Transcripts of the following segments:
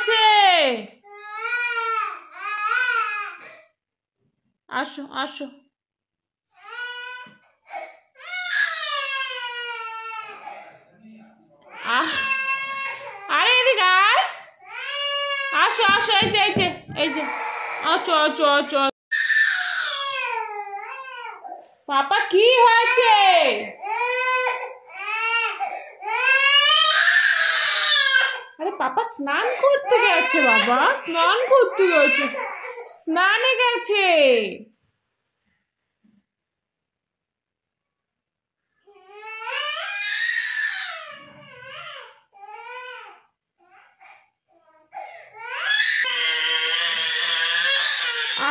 আছে আসো আসো আরে এদিকে আসো আসো এই যে এই যে এই যে আচো আচ্ছা, আচো আচ্ছা, আচো আচ্ছা। পাপা কি হয়েছে পাপা স্নান করতে গেছে বাবা স্নান করতে গেছে স্নানে গেছে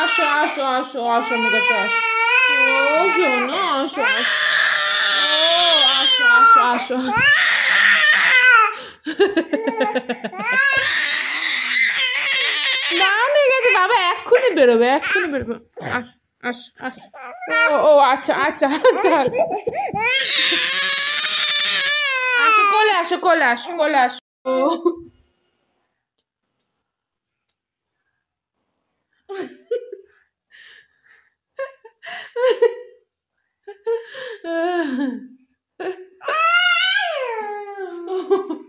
আসো আসো আসো আসো আমার কাছে আসো ও শোনো আসো আসো ও আসো আসো আসো দাঁড়ান হয়ে গেছে বাবা এক্ষুনি বেরোবে এক্ষুনি বেরোবে আস আস আস ও ও আচ্ছা আচ্ছা আচ্ছা আসো কোলে আসো কোলে আসো কোলে আসো Oh.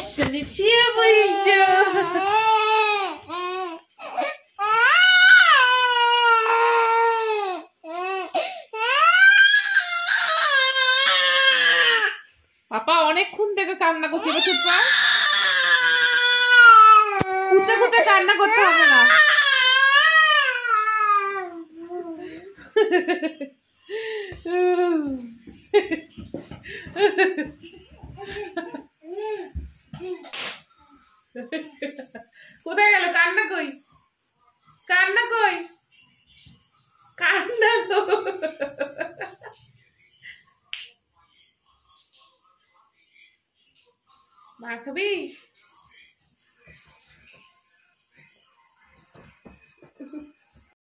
Başını çiğe bayılacağım. পাপা অনেকক্ষণ থেকে কান্না করছে এবার চুপ কুতে কুতে কান্না করতে হবে না Ha ha ha. कान कोई कान कोई कान माखबी